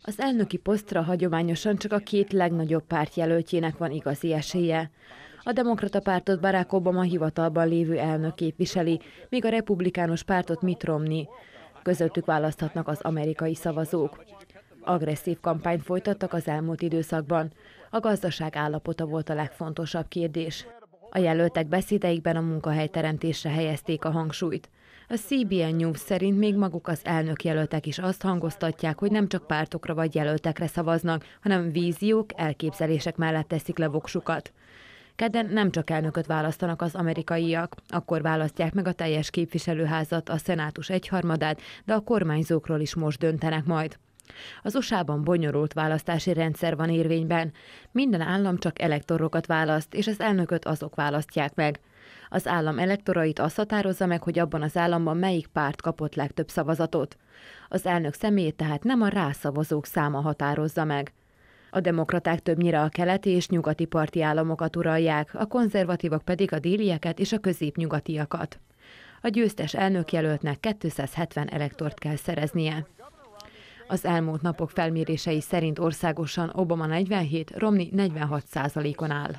Az elnöki posztra hagyományosan csak a két legnagyobb párt jelöltjének van igazi esélye. A demokrata pártot Barack Obama hivatalban lévő elnök képviseli, míg a republikánus pártot Mitt Romney. Közöttük választhatnak az amerikai szavazók. Agresszív kampányt folytattak az elmúlt időszakban. A gazdaság állapota volt a legfontosabb kérdés. A jelöltek beszédeikben a munkahelyteremtésre helyezték a hangsúlyt. A CBN News szerint még maguk az elnök jelöltek is azt hangoztatják, hogy nem csak pártokra vagy jelöltekre szavaznak, hanem víziók, elképzelések mellett teszik le voksukat. Kedden nem csak elnököt választanak az amerikaiak, akkor választják meg a teljes képviselőházat, a szenátus egyharmadát, de a kormányzókról is most döntenek majd. Az USA-ban bonyolult választási rendszer van érvényben. Minden állam csak elektorokat választ, és az elnököt azok választják meg. Az állam elektorait azt határozza meg, hogy abban az államban melyik párt kapott legtöbb szavazatot. Az elnök személyét tehát nem a rászavazók száma határozza meg. A demokraták többnyire a keleti és nyugati parti államokat uralják, a konzervatívok pedig a délieket és a középnyugatiakat. A győztes elnökjelöltnek 270 elektort kell szereznie. Az elmúlt napok felmérései szerint országosan Obama 47, Romney 46 százalékon áll.